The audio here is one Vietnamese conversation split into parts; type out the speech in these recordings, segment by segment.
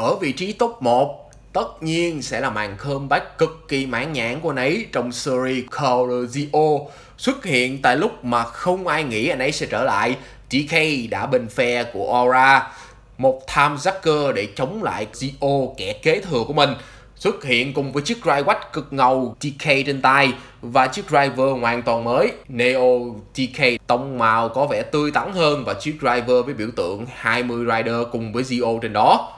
Ở vị trí top 1 tất nhiên sẽ là màn comeback cực kỳ mãn nhãn của anh ấy trong series Corazio xuất hiện tại lúc mà không ai nghĩ anh ấy sẽ trở lại tk đã bên phe của Aura một tham giác để chống lại Zio kẻ kế thừa của mình xuất hiện cùng với chiếc Raiwatch cực ngầu TK trên tay và chiếc driver hoàn toàn mới Neo TK tông màu có vẻ tươi tắn hơn và chiếc driver với biểu tượng 20 rider cùng với Zio trên đó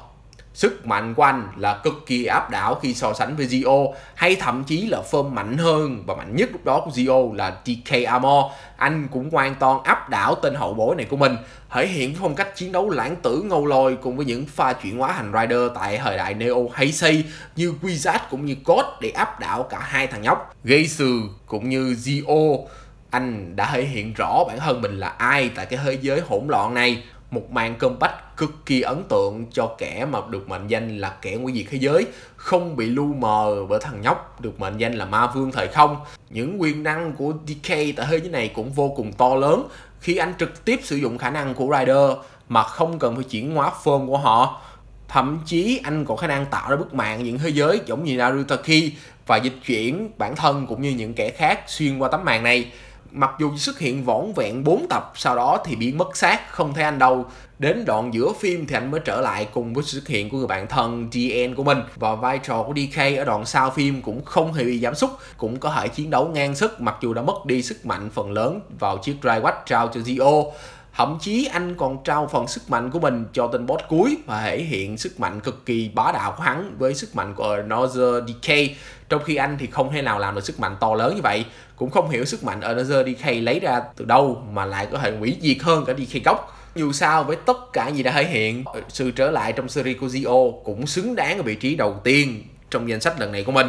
Sức mạnh của anh là cực kỳ áp đảo khi so sánh với Zio hay thậm chí là form mạnh hơn và mạnh nhất lúc đó của Zio là TK Armor. Anh cũng hoàn toàn áp đảo tên hậu bối này của mình, thể hiện phong cách chiến đấu lãng tử ngâu lôi cùng với những pha chuyển hóa hành Rider tại thời đại Neo Heisei như Wizard cũng như Code để áp đảo cả hai thằng nhóc. Geisu cũng như Zio anh đã thể hiện rõ bản thân mình là ai tại cái thế giới hỗn loạn này một màn bách cực kỳ ấn tượng cho kẻ mà được mệnh danh là kẻ nguy diệt thế giới không bị lu mờ bởi thằng nhóc được mệnh danh là ma vương thời không những quyền năng của DK tại thế giới này cũng vô cùng to lớn khi anh trực tiếp sử dụng khả năng của Rider mà không cần phải chuyển hóa form của họ thậm chí anh còn khả năng tạo ra bức màn những thế giới giống như Naruto Narutaki và dịch chuyển bản thân cũng như những kẻ khác xuyên qua tấm màn này mặc dù xuất hiện võn vẹn 4 tập sau đó thì bị mất xác không thấy anh đâu đến đoạn giữa phim thì anh mới trở lại cùng với sự xuất hiện của người bạn thân DN của mình và vai trò của DK ở đoạn sau phim cũng không hề bị giảm sút cũng có thể chiến đấu ngang sức mặc dù đã mất đi sức mạnh phần lớn vào chiếc Drywatt trao cho Zio Thậm chí anh còn trao phần sức mạnh của mình cho tên boss cuối và thể hiện sức mạnh cực kỳ bá đạo của hắn với sức mạnh của Another Decay. Trong khi anh thì không thể nào làm được sức mạnh to lớn như vậy. Cũng không hiểu sức mạnh Another Decay lấy ra từ đâu mà lại có thể hủy diệt hơn cả Decay gốc. Dù sao với tất cả gì đã thể hiện, ờ, sự trở lại trong series của Zio cũng xứng đáng ở vị trí đầu tiên trong danh sách lần này của mình.